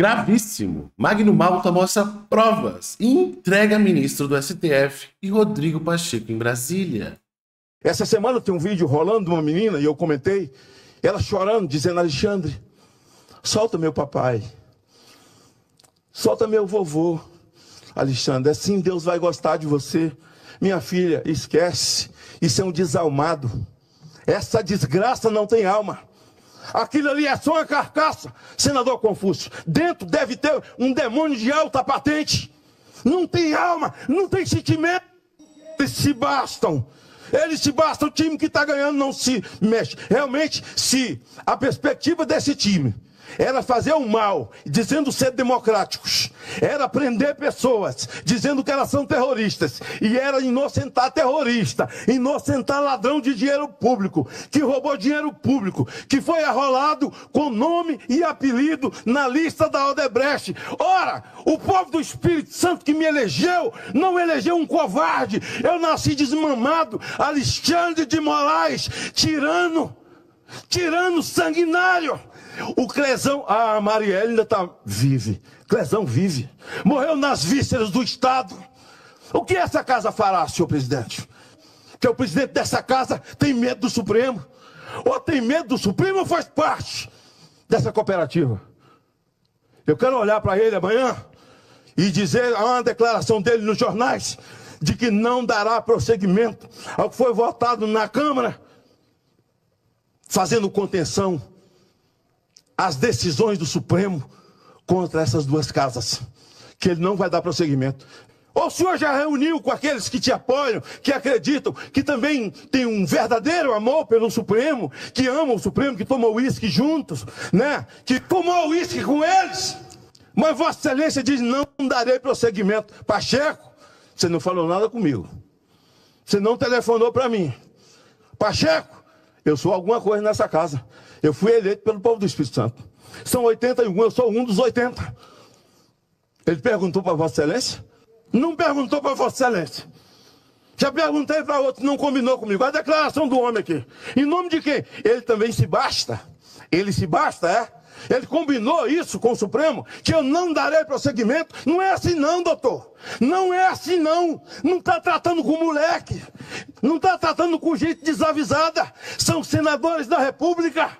Gravíssimo. Magno Malta mostra provas e entrega ministro do STF e Rodrigo Pacheco em Brasília. Essa semana tem um vídeo rolando de uma menina e eu comentei, ela chorando, dizendo: Alexandre, solta meu papai, solta meu vovô. Alexandre, assim Deus vai gostar de você. Minha filha, esquece, isso é um desalmado. Essa desgraça não tem alma. Aquilo ali é só uma carcaça, senador Confúcio. Dentro deve ter um demônio de alta patente. Não tem alma, não tem sentimento. Eles se bastam. Eles se bastam. O time que está ganhando não se mexe. Realmente, se a perspectiva desse time era fazer o mal, dizendo ser democráticos, era prender pessoas, dizendo que elas são terroristas, e era inocentar terrorista, inocentar ladrão de dinheiro público, que roubou dinheiro público, que foi arrolado com nome e apelido na lista da Odebrecht. Ora, o povo do Espírito Santo que me elegeu, não elegeu um covarde, eu nasci desmamado, Alexandre de Moraes, tirano, tirano sanguinário o Clezão, ah, a Marielle ainda está vive. Clezão vive. Morreu nas vísceras do Estado. O que essa casa fará, senhor presidente? Que o presidente dessa casa tem medo do Supremo. Ou tem medo do Supremo ou faz parte dessa cooperativa. Eu quero olhar para ele amanhã e dizer há uma declaração dele nos jornais de que não dará prosseguimento ao que foi votado na Câmara, fazendo contenção as decisões do Supremo contra essas duas casas, que ele não vai dar prosseguimento. Ou o senhor já reuniu com aqueles que te apoiam, que acreditam, que também têm um verdadeiro amor pelo Supremo, que amam o Supremo, que tomam uísque juntos, né? Que tomou uísque com eles. Mas Vossa Excelência diz: não darei prosseguimento. Pacheco, você não falou nada comigo. Você não telefonou para mim. Pacheco, eu sou alguma coisa nessa casa. Eu fui eleito pelo povo do Espírito Santo. São 81, eu sou um dos 80. Ele perguntou para Vossa Excelência? Não perguntou para Vossa Excelência. Já perguntei para outro, não combinou comigo. A declaração do homem aqui. Em nome de quem? Ele também se basta. Ele se basta, é? Ele combinou isso com o Supremo, que eu não darei prosseguimento. Não é assim não, doutor. Não é assim não. Não está tratando com moleque. Não está tratando com gente desavisada. São senadores da República.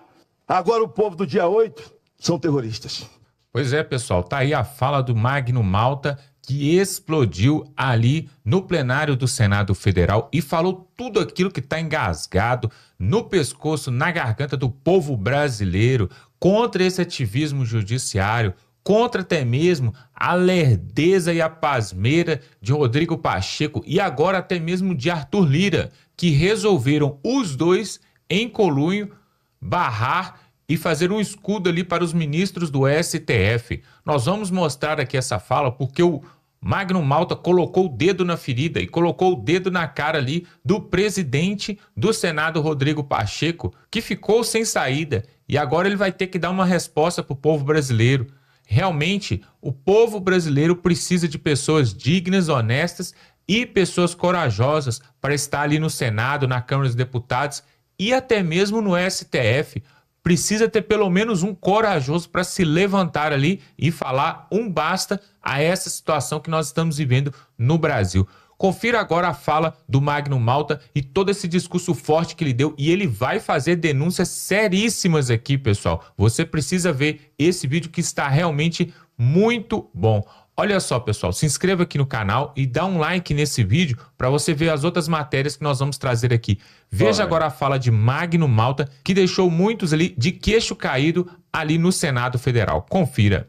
Agora o povo do dia 8 são terroristas. Pois é, pessoal, tá aí a fala do Magno Malta, que explodiu ali no plenário do Senado Federal e falou tudo aquilo que está engasgado no pescoço, na garganta do povo brasileiro contra esse ativismo judiciário, contra até mesmo a lerdeza e a pasmeira de Rodrigo Pacheco e agora até mesmo de Arthur Lira, que resolveram os dois em colunho barrar e fazer um escudo ali para os ministros do STF. Nós vamos mostrar aqui essa fala porque o Magno Malta colocou o dedo na ferida e colocou o dedo na cara ali do presidente do Senado, Rodrigo Pacheco, que ficou sem saída e agora ele vai ter que dar uma resposta para o povo brasileiro. Realmente, o povo brasileiro precisa de pessoas dignas, honestas e pessoas corajosas para estar ali no Senado, na Câmara dos Deputados e até mesmo no STF precisa ter pelo menos um corajoso para se levantar ali e falar um basta a essa situação que nós estamos vivendo no Brasil. Confira agora a fala do Magno Malta e todo esse discurso forte que ele deu e ele vai fazer denúncias seríssimas aqui, pessoal. Você precisa ver esse vídeo que está realmente muito bom. Olha só, pessoal, se inscreva aqui no canal e dá um like nesse vídeo para você ver as outras matérias que nós vamos trazer aqui. Veja agora a fala de Magno Malta, que deixou muitos ali de queixo caído ali no Senado Federal. Confira.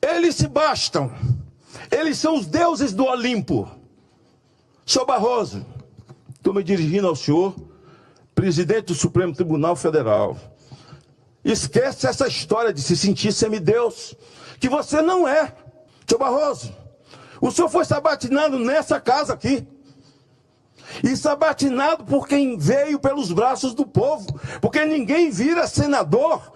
Eles se bastam. Eles são os deuses do Olimpo. Senhor Barroso, estou me dirigindo ao senhor, presidente do Supremo Tribunal Federal. Esquece essa história de se sentir semideus, que você não é. Seu Barroso, o senhor foi sabatinado nessa casa aqui. E sabatinado por quem veio pelos braços do povo. Porque ninguém vira senador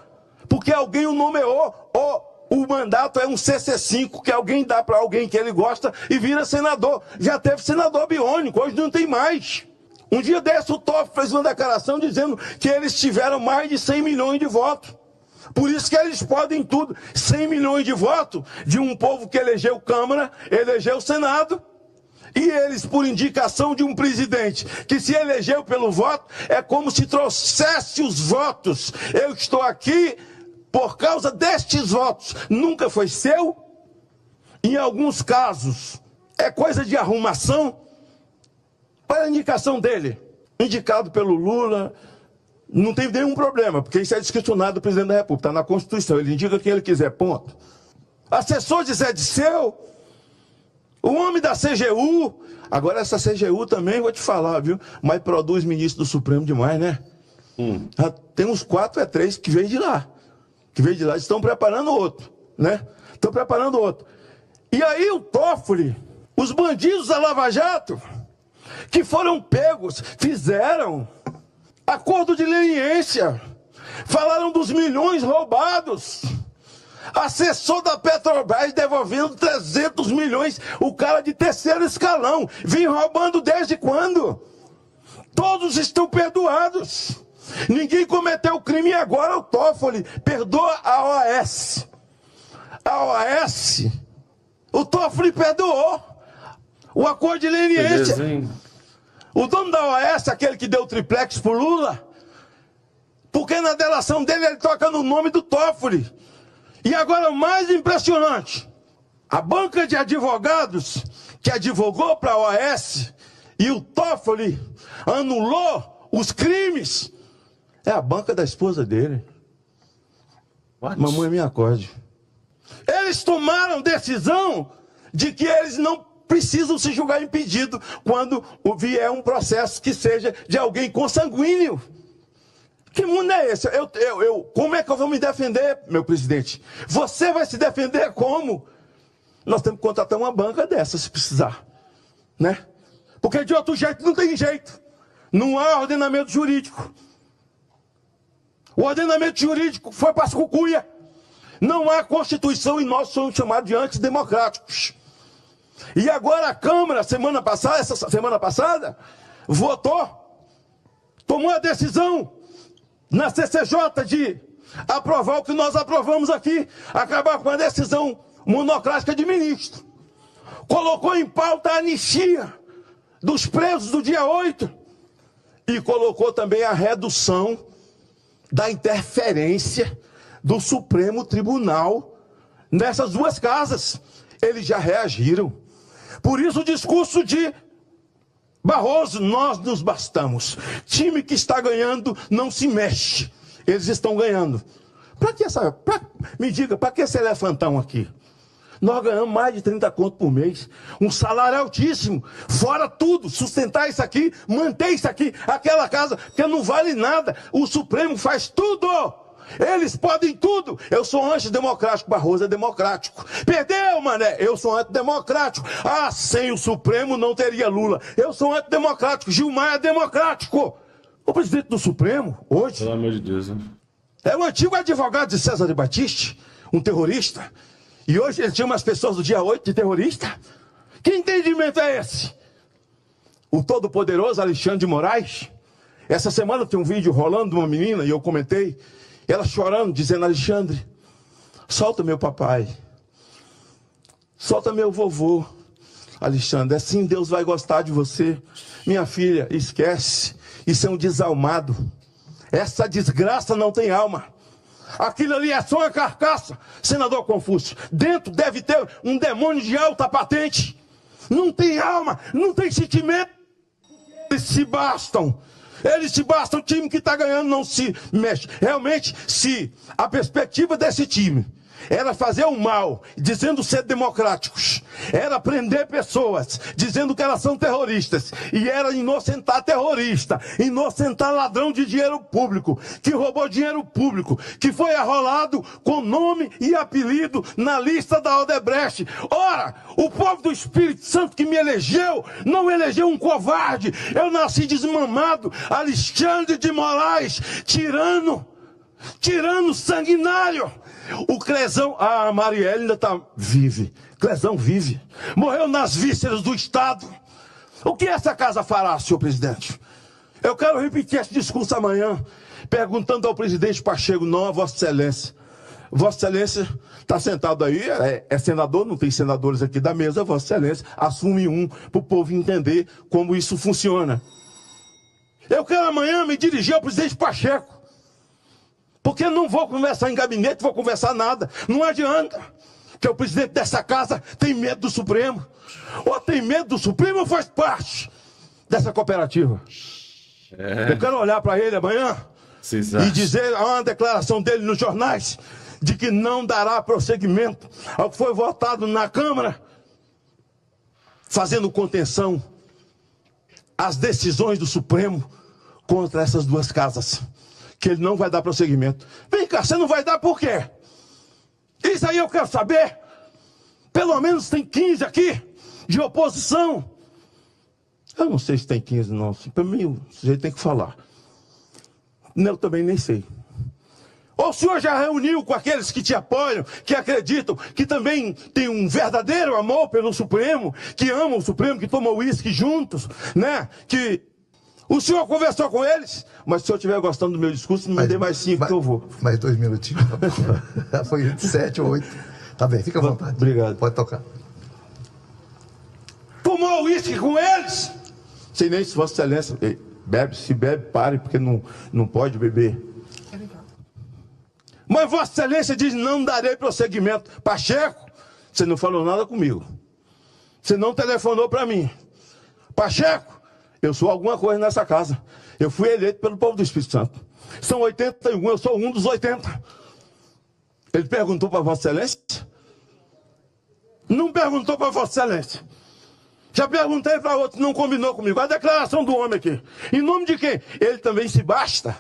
porque alguém o nomeou ou o mandato é um CC5 que alguém dá para alguém que ele gosta e vira senador. Já teve senador biônico, hoje não tem mais. Um dia desse o Toff fez uma declaração dizendo que eles tiveram mais de 100 milhões de votos. Por isso que eles podem tudo. 100 milhões de votos de um povo que elegeu Câmara, elegeu Senado. E eles, por indicação de um presidente que se elegeu pelo voto, é como se trouxesse os votos. Eu estou aqui por causa destes votos. Nunca foi seu. Em alguns casos, é coisa de arrumação para é a indicação dele. Indicado pelo Lula, não tem nenhum problema, porque isso é discricionado do presidente da República, está na Constituição, ele indica quem ele quiser, ponto. Assessor de Zé Disseu, o homem da CGU, agora essa CGU também, vou te falar, viu, mas produz ministro do Supremo demais, né? Hum. Ah, tem uns quatro, é três que veio de lá, que veio de lá, estão preparando outro, né? Estão preparando outro. E aí o Toffoli, os bandidos da Lava Jato, que foram pegos, fizeram Acordo de leniência. Falaram dos milhões roubados. Assessor da Petrobras devolvendo 300 milhões. O cara de terceiro escalão. Vim roubando desde quando? Todos estão perdoados. Ninguém cometeu crime e agora o Toffoli perdoa a OAS. A OAS, o Toffoli perdoou. O acordo de leniência. Beleza, o dono da OAS, aquele que deu o triplex pro Lula, porque na delação dele ele toca no nome do Toffoli. E agora, mais impressionante, a banca de advogados que advogou para a OAS e o Toffoli anulou os crimes é a banca da esposa dele. What? Mamãe me acorde. Eles tomaram decisão de que eles não precisam se julgar impedido quando vier um processo que seja de alguém consanguíneo. Que mundo é esse? Eu, eu, eu, como é que eu vou me defender, meu presidente? Você vai se defender como? Nós temos que contratar uma banca dessa, se precisar. Né? Porque de outro jeito não tem jeito. Não há ordenamento jurídico. O ordenamento jurídico foi para as cucuia. Não há constituição e nós somos chamados de antidemocráticos. E agora a Câmara, semana passada, essa semana passada, votou, tomou a decisão na CCJ de aprovar o que nós aprovamos aqui, acabar com a decisão monocrática de ministro. Colocou em pauta a anistia dos presos do dia 8 e colocou também a redução da interferência do Supremo Tribunal nessas duas casas. Eles já reagiram. Por isso o discurso de Barroso, nós nos bastamos. Time que está ganhando não se mexe. Eles estão ganhando. Para que essa. Pra, me diga, para que esse elefantão aqui? Nós ganhamos mais de 30 conto por mês. Um salário altíssimo. Fora tudo. Sustentar isso aqui, manter isso aqui, aquela casa, que não vale nada. O Supremo faz tudo. Eles podem tudo. Eu sou antidemocrático. Barroso é democrático. Perdeu, mané. Eu sou antidemocrático. Ah, sem o Supremo não teria Lula. Eu sou antidemocrático. Gilmar é democrático. O presidente do Supremo, hoje. Pelo amor de Deus, hein? É o antigo advogado de César de Batiste, um terrorista. E hoje ele chama as pessoas do dia 8 de terrorista. Que entendimento é esse? O todo-poderoso Alexandre de Moraes. Essa semana tem um vídeo rolando de uma menina e eu comentei ela chorando, dizendo: Alexandre, solta meu papai, solta meu vovô. Alexandre, assim Deus vai gostar de você. Minha filha, esquece, isso é um desalmado. Essa desgraça não tem alma. Aquilo ali é só uma carcaça, senador Confúcio. Dentro deve ter um demônio de alta patente. Não tem alma, não tem sentimento. Eles se bastam. Eles se bastam, o time que está ganhando não se mexe. Realmente, se a perspectiva desse time era fazer o mal, dizendo ser democráticos, era prender pessoas, dizendo que elas são terroristas, e era inocentar terrorista, inocentar ladrão de dinheiro público, que roubou dinheiro público, que foi arrolado com nome e apelido na lista da Odebrecht. Ora, o povo do Espírito Santo que me elegeu, não elegeu um covarde, eu nasci desmamado, Alexandre de Moraes, tirano, tirano sanguinário o Clezão, a Marielle ainda está vive. Clezão vive. Morreu nas vísceras do Estado. O que essa casa fará, senhor presidente? Eu quero repetir esse discurso amanhã, perguntando ao presidente Pacheco, não a Vossa Excelência. Vossa Excelência está sentado aí, é, é, senador, não tem senadores aqui da mesa. Vossa Excelência assume um para o povo entender como isso funciona. Eu quero amanhã me dirigir ao presidente Pacheco porque não vou conversar em gabinete, vou conversar nada. Não adianta. que o presidente dessa casa tem medo do Supremo. Ou tem medo do Supremo ou faz parte dessa cooperativa. É. Eu quero olhar para ele amanhã e dizer uma declaração dele nos jornais de que não dará prosseguimento ao que foi votado na Câmara, fazendo contenção às decisões do Supremo contra essas duas casas que ele não vai dar prosseguimento. Vem cá, você não vai dar por quê? Isso aí eu quero saber. Pelo menos tem 15 aqui de oposição. Eu não sei se tem 15, não. Para mim, o sujeito tem que falar. Eu também nem sei. Ou o senhor já reuniu com aqueles que te apoiam, que acreditam, que também têm um verdadeiro amor pelo Supremo, que amam o Supremo, que tomam uísque juntos, né? Que o senhor conversou com eles? Mas se eu estiver gostando do meu discurso, me mas, dê mais cinco mas, que eu vou. Mais dois minutinhos. Foi sete ou oito. Tá bem, fica à vontade. Obrigado. Pode tocar. Tomou uísque com eles? Sem nem se Vossa Excelência. Bebe, se bebe, pare, porque não, não pode beber. É mas Vossa Excelência diz: não darei prosseguimento. Pacheco, você não falou nada comigo. Você não telefonou para mim. Pacheco, eu sou alguma coisa nessa casa. Eu fui eleito pelo povo do Espírito Santo. São 81, eu sou um dos 80. Ele perguntou para Vossa Excelência? Não perguntou para Vossa Excelência. Já perguntei para outro, não combinou comigo. A declaração do homem aqui. Em nome de quem? Ele também se basta.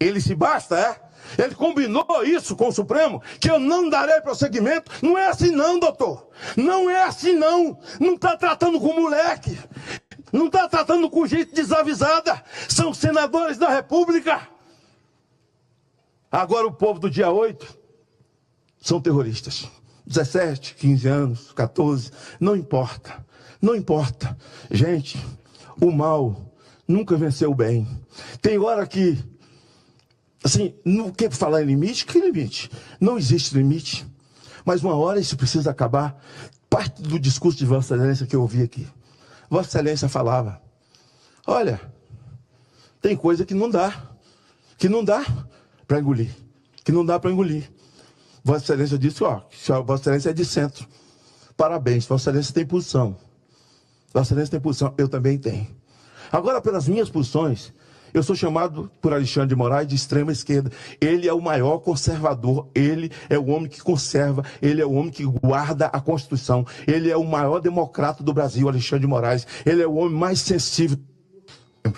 Ele se basta, é? Ele combinou isso com o Supremo, que eu não darei prosseguimento. Não é assim não, doutor. Não é assim não. Não está tratando com moleque. Não está tratando com gente desavisada. São senadores da República. Agora o povo do dia 8 são terroristas. 17, 15 anos, 14, não importa. Não importa. Gente, o mal nunca venceu o bem. Tem hora que assim, não quer falar em limite, que limite? Não existe limite. Mas uma hora isso precisa acabar. Parte do discurso de Vossa Excelência que eu ouvi aqui. Vossa Excelência falava. Olha, tem coisa que não dá, que não dá para engolir, que não dá para engolir. Vossa Excelência disse, ó, Vossa Excelência é de centro. Parabéns, Vossa Excelência tem pulsão. Vossa Excelência tem pulsão, eu também tenho. Agora, pelas minhas pulsões, eu sou chamado por Alexandre de Moraes de extrema esquerda. Ele é o maior conservador, ele é o homem que conserva, ele é o homem que guarda a Constituição, ele é o maior democrata do Brasil, Alexandre de Moraes, ele é o homem mais sensível.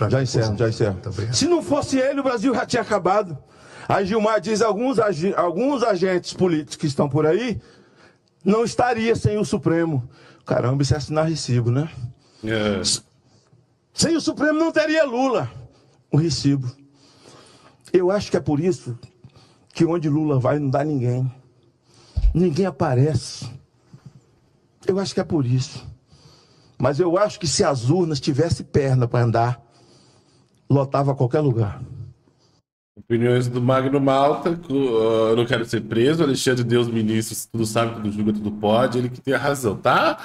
Já encerro, já encerro. Se não fosse ele, o Brasil já tinha acabado. A Gilmar diz alguns, alguns agentes políticos que estão por aí não estaria sem o Supremo. Caramba, isso é assinar recibo, né? É. Sem o Supremo não teria Lula um recibo. Eu acho que é por isso que onde Lula vai não dá ninguém. Ninguém aparece. Eu acho que é por isso. Mas eu acho que se as urnas tivesse perna para andar, lotava qualquer lugar. Opiniões do Magno Malta, ah, eu não quero ser preso, Alexandre Deus, ministro, tudo sabe, tudo julga, tudo pode, ele que tem a razão, tá?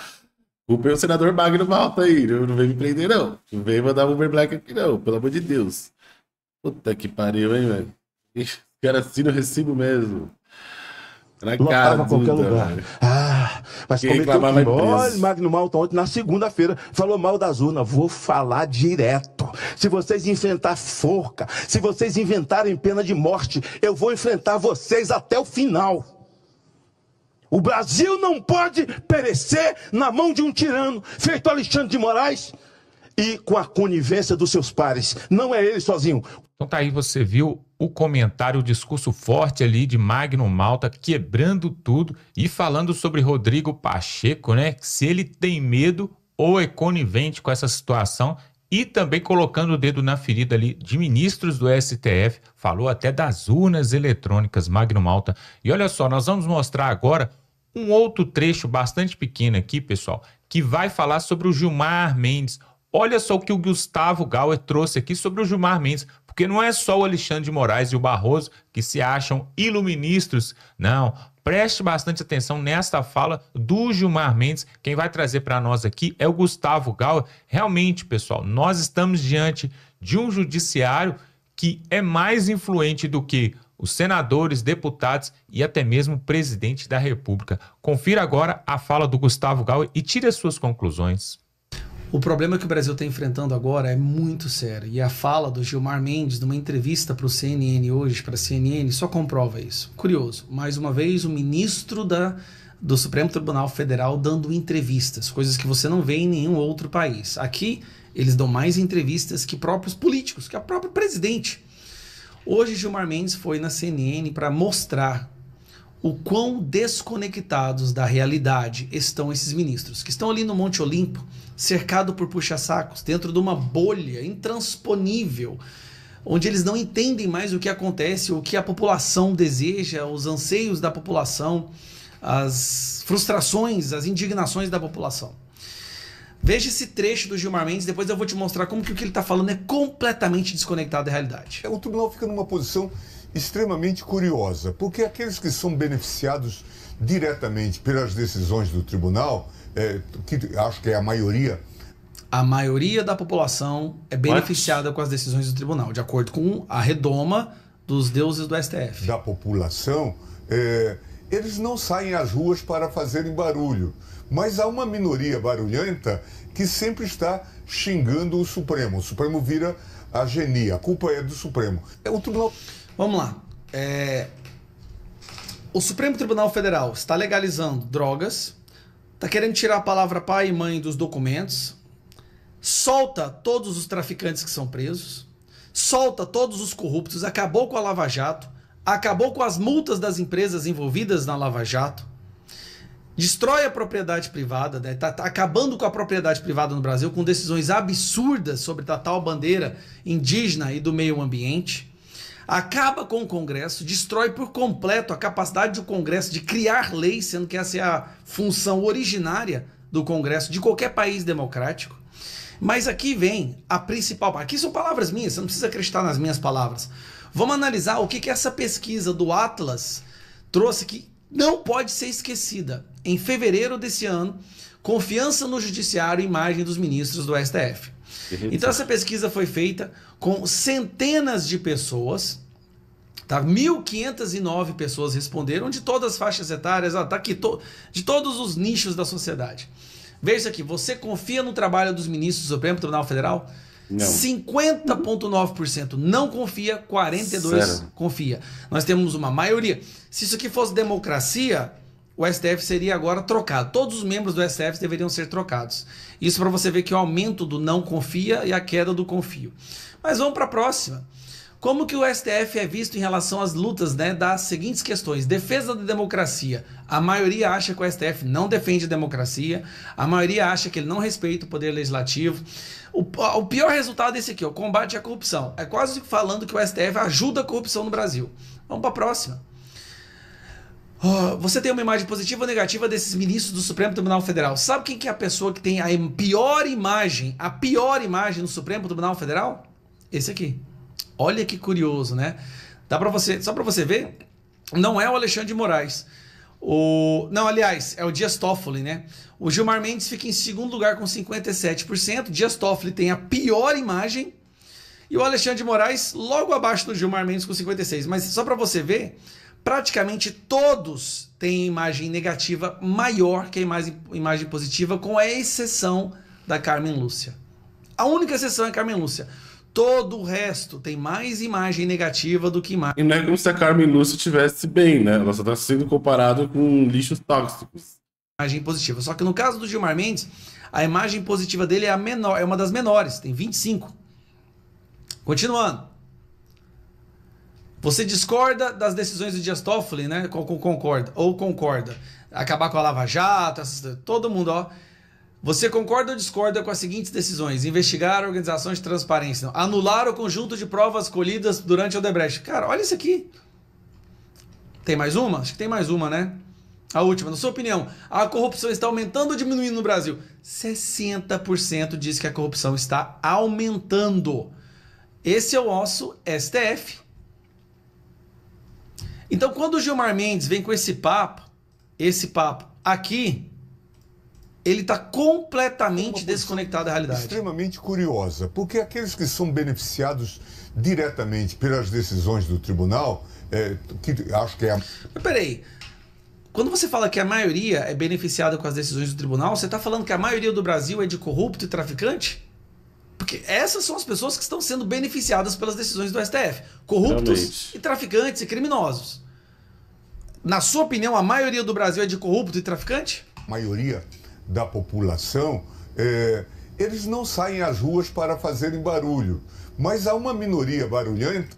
O o senador Magno Malta aí, não, não vem me prender, não. Não vem mandar Uber Black aqui, não, pelo amor de Deus. Puta que pariu, hein, velho. Os cara, assina o recibo mesmo. Na casa. qualquer lugar. Ah, mas Quem reclamar vai é Olha, Magno Malta ontem, na segunda-feira, falou mal da zona, Vou falar direto. Se vocês enfrentar forca, se vocês inventarem pena de morte, eu vou enfrentar vocês até o final. O Brasil não pode perecer na mão de um tirano, feito Alexandre de Moraes, e com a conivência dos seus pares. Não é ele sozinho. Então tá aí, você viu o comentário, o discurso forte ali de Magno Malta, quebrando tudo e falando sobre Rodrigo Pacheco, né? Se ele tem medo ou é conivente com essa situação e também colocando o dedo na ferida ali de ministros do STF, falou até das urnas eletrônicas, Magno Malta. E olha só, nós vamos mostrar agora um outro trecho bastante pequeno aqui, pessoal, que vai falar sobre o Gilmar Mendes. Olha só o que o Gustavo Gauer trouxe aqui sobre o Gilmar Mendes, porque não é só o Alexandre de Moraes e o Barroso que se acham iluministros, não. Preste bastante atenção nesta fala do Gilmar Mendes. Quem vai trazer para nós aqui é o Gustavo Gauer. Realmente, pessoal, nós estamos diante de um judiciário que é mais influente do que os senadores, deputados e até mesmo o presidente da República. Confira agora a fala do Gustavo Gal e tire as suas conclusões. O problema que o Brasil está enfrentando agora é muito sério e a fala do Gilmar Mendes numa entrevista para o CNN hoje, para a CNN, só comprova isso. Curioso, mais uma vez o ministro da do Supremo Tribunal Federal dando entrevistas, coisas que você não vê em nenhum outro país. Aqui eles dão mais entrevistas que próprios políticos, que a própria presidente. Hoje, Gilmar Mendes foi na CNN para mostrar o quão desconectados da realidade estão esses ministros, que estão ali no Monte Olimpo, cercado por puxa-sacos, dentro de uma bolha intransponível, onde eles não entendem mais o que acontece, o que a população deseja, os anseios da população, as frustrações, as indignações da população. Veja esse trecho do Gilmar Mendes, depois eu vou te mostrar como que o que ele está falando é completamente desconectado da realidade. É, o tribunal fica numa posição extremamente curiosa, porque aqueles que são beneficiados diretamente pelas decisões do tribunal, é, que acho que é a maioria. A maioria da população é beneficiada com as decisões do tribunal, de acordo com a redoma dos deuses do STF. Da população, é, eles não saem às ruas para fazerem barulho. Mas há uma minoria barulhenta que sempre está xingando o Supremo. O Supremo vira a genia. A culpa é do Supremo. É o Tribunal. Vamos lá. É... O Supremo Tribunal Federal está legalizando drogas, está querendo tirar a palavra pai e mãe dos documentos, solta todos os traficantes que são presos, solta todos os corruptos, acabou com a Lava Jato, acabou com as multas das empresas envolvidas na Lava Jato destrói a propriedade privada, né? tá, tá, acabando com a propriedade privada no Brasil com decisões absurdas sobre a tal bandeira indígena e do meio ambiente. Acaba com o Congresso, destrói por completo a capacidade do Congresso de criar leis, sendo que essa é a função originária do Congresso de qualquer país democrático. Mas aqui vem a principal. Aqui são palavras minhas, você não precisa acreditar nas minhas palavras. Vamos analisar o que, que essa pesquisa do Atlas trouxe que não pode ser esquecida. Em fevereiro desse ano, confiança no judiciário e imagem dos ministros do STF. Então essa pesquisa foi feita com centenas de pessoas, tá? 1.509 pessoas responderam de todas as faixas etárias, ah, tá aqui to, de todos os nichos da sociedade. Veja aqui, você confia no trabalho dos ministros do Supremo Tribunal Federal? 50,9% não confia, 42% Sério? confia. Nós temos uma maioria. Se isso aqui fosse democracia, o STF seria agora trocado. Todos os membros do STF deveriam ser trocados. Isso para você ver que o aumento do não confia e a queda do confio. Mas vamos para a próxima. Como que o STF é visto em relação às lutas né, das seguintes questões? Defesa da democracia. A maioria acha que o STF não defende a democracia, a maioria acha que ele não respeita o poder legislativo. O, o pior resultado é esse aqui, o combate à corrupção. É quase falando que o STF ajuda a corrupção no Brasil. Vamos para a próxima. você tem uma imagem positiva ou negativa desses ministros do Supremo Tribunal Federal? Sabe quem que é a pessoa que tem a pior imagem, a pior imagem no Supremo Tribunal Federal? Esse aqui. Olha que curioso, né? Dá para você, só para você ver, não é o Alexandre de Moraes. O, não, aliás, é o Dias Toffoli, né? O Gilmar Mendes fica em segundo lugar com 57%. Dias Toffoli tem a pior imagem. E o Alexandre de Moraes logo abaixo do Gilmar Mendes com 56%. Mas só para você ver, praticamente todos têm imagem negativa maior que a imagem, imagem positiva, com a exceção da Carmen Lúcia. A única exceção é a Carmen Lúcia. Todo o resto tem mais imagem negativa do que imagem. E não é como se a Carmen Lúcia estivesse bem, né? Ela só está sendo comparada com lixos tóxicos. Imagem positiva. Só que no caso do Gilmar Mendes, a imagem positiva dele é a menor, é uma das menores, tem 25. Continuando. Você discorda das decisões do Dias Toffoli, né? Concorda ou concorda. Acabar com a Lava Jato, todo mundo, ó. Você concorda ou discorda com as seguintes decisões? Investigar organizações de transparência. Anular o conjunto de provas colhidas durante o Odebrecht. Cara, olha isso aqui. Tem mais uma? Acho que tem mais uma, né? A última, na sua opinião, a corrupção está aumentando ou diminuindo no Brasil? 60% diz que a corrupção está aumentando. Esse é o nosso STF. Então, quando o Gilmar Mendes vem com esse papo, esse papo aqui, ele está completamente desconectado da realidade. Extremamente curiosa, porque aqueles que são beneficiados diretamente pelas decisões do tribunal, é, que acho que é. A... Mas peraí. Quando você fala que a maioria é beneficiada com as decisões do tribunal, você está falando que a maioria do Brasil é de corrupto e traficante? Porque essas são as pessoas que estão sendo beneficiadas pelas decisões do STF: corruptos Realmente. e traficantes e criminosos. Na sua opinião, a maioria do Brasil é de corrupto e traficante? Maioria? da população, é, eles não saem às ruas para fazerem barulho. Mas há uma minoria barulhenta.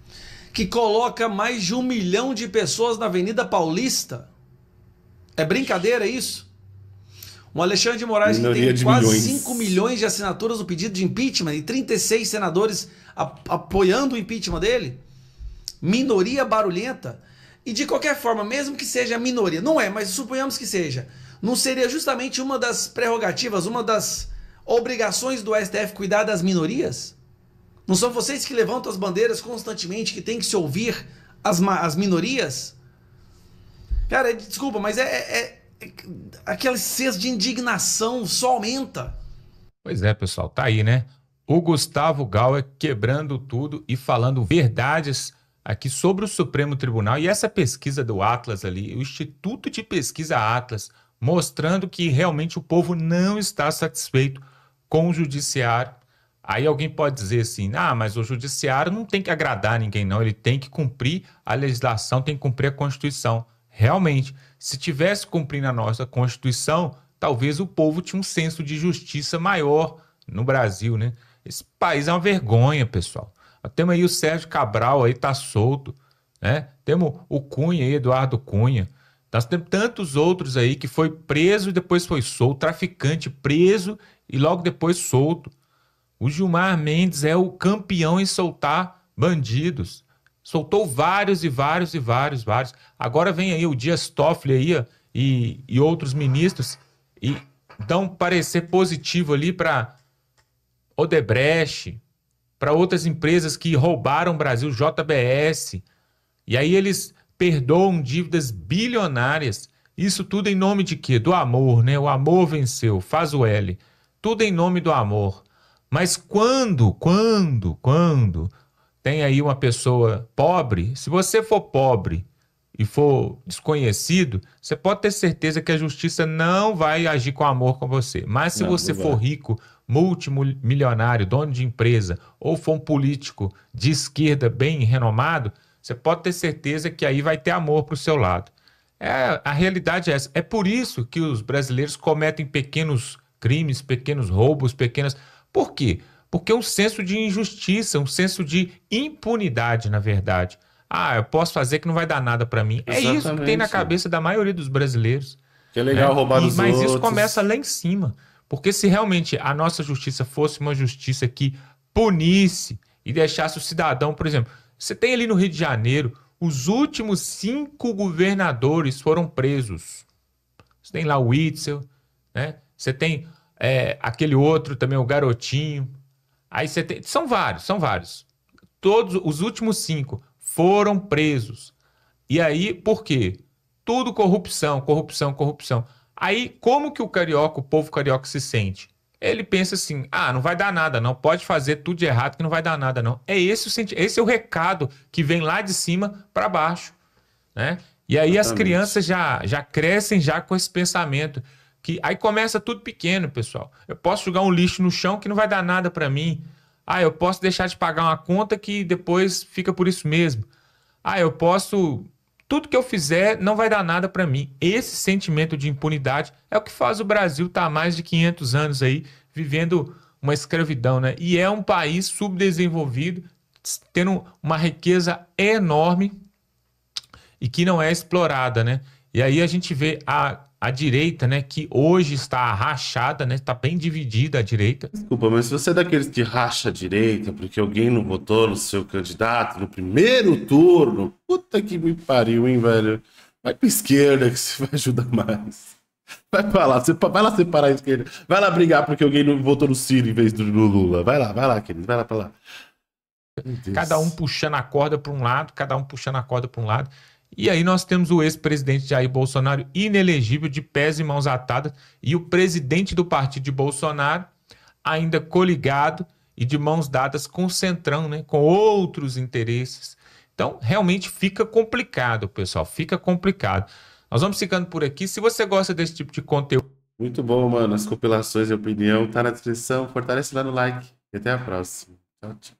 Que coloca mais de um milhão de pessoas na Avenida Paulista. É brincadeira isso? Um Alexandre de Moraes que tem quase milhões. 5 milhões de assinaturas no pedido de impeachment e 36 senadores apoiando o impeachment dele? Minoria barulhenta. E de qualquer forma, mesmo que seja minoria, não é, mas suponhamos que seja não seria justamente uma das prerrogativas, uma das obrigações do STF cuidar das minorias? Não são vocês que levantam as bandeiras constantemente que tem que se ouvir as, as minorias? Cara, desculpa, mas é, é, é, é aquele senso de indignação só aumenta. Pois é, pessoal, tá aí, né? O Gustavo é quebrando tudo e falando verdades aqui sobre o Supremo Tribunal e essa pesquisa do Atlas ali, o Instituto de Pesquisa Atlas mostrando que realmente o povo não está satisfeito com o judiciário. Aí alguém pode dizer assim: ah, mas o judiciário não tem que agradar ninguém, não, ele tem que cumprir a legislação, tem que cumprir a Constituição. Realmente, se tivesse cumprindo a nossa Constituição, talvez o povo tinha um senso de justiça maior no Brasil, né? Esse país é uma vergonha, pessoal. Temos aí o Sérgio Cabral aí tá solto, né? Temos o Cunha aí, Eduardo Cunha. Nós temos tantos outros aí que foi preso e depois foi solto, traficante preso e logo depois solto. O Gilmar Mendes é o campeão em soltar bandidos. Soltou vários e vários e vários, vários. Agora vem aí o Dias Toffoli aí, ó, e, e outros ministros e dão parecer positivo ali para Odebrecht, para outras empresas que roubaram o Brasil, JBS. E aí eles perdoam dívidas bilionárias. Isso tudo em nome de quê? Do amor, né? O amor venceu, faz o L. Tudo em nome do amor. Mas quando, quando, quando tem aí uma pessoa pobre, se você for pobre e for desconhecido, você pode ter certeza que a justiça não vai agir com amor com você. Mas se não, você não for rico, multimilionário, dono de empresa, ou for um político de esquerda bem renomado, você pode ter certeza que aí vai ter amor para o seu lado. É, a realidade é essa. É por isso que os brasileiros cometem pequenos crimes, pequenos roubos, pequenas. Por quê? Porque é um senso de injustiça, um senso de impunidade, na verdade. Ah, eu posso fazer que não vai dar nada para mim. Exatamente. É isso que tem na cabeça da maioria dos brasileiros. Que é legal né? roubar dos Mas outros. isso começa lá em cima. Porque se realmente a nossa justiça fosse uma justiça que punisse e deixasse o cidadão, por exemplo, você tem ali no Rio de Janeiro, os últimos cinco governadores foram presos. Você tem lá o Witzel, né? Você tem é, aquele outro também, o Garotinho. Aí você tem. São vários, são vários. Todos os últimos cinco foram presos. E aí, por quê? Tudo corrupção, corrupção, corrupção. Aí, como que o carioca, o povo carioca se sente? ele pensa assim: ah, não vai dar nada, não. Pode fazer tudo de errado que não vai dar nada, não. É esse o, senti esse é o recado que vem lá de cima para baixo. Né? E aí Exatamente. as crianças já, já crescem já com esse pensamento. que Aí começa tudo pequeno, pessoal. Eu posso jogar um lixo no chão que não vai dar nada para mim. Ah, eu posso deixar de pagar uma conta que depois fica por isso mesmo. Ah, eu posso tudo que eu fizer não vai dar nada para mim. Esse sentimento de impunidade é o que faz o Brasil estar tá há mais de 500 anos aí vivendo uma escravidão, né? E é um país subdesenvolvido, tendo uma riqueza enorme e que não é explorada, né? E aí a gente vê a a direita, né, que hoje está rachada, né, está bem dividida a direita. Desculpa, mas se você é daqueles que racha a direita porque alguém não votou no seu candidato no primeiro turno, puta que me pariu, hein, velho. Vai pra esquerda que você vai ajudar mais. Vai pra lá, vai lá separar a esquerda. Vai lá brigar porque alguém não votou no Ciro em vez do Lula. Vai lá, vai lá, querido, vai lá pra lá. Cada um puxando a corda para um lado, cada um puxando a corda para um lado. E aí nós temos o ex-presidente Jair Bolsonaro inelegível de pés e mãos atadas e o presidente do partido de Bolsonaro ainda coligado e de mãos dadas com o Centrão, né, com outros interesses. Então, realmente fica complicado, pessoal, fica complicado. Nós vamos ficando por aqui. Se você gosta desse tipo de conteúdo, muito bom, mano. As compilações e opinião tá na descrição. Fortalece lá no like. E até a próxima. Tchau, tchau.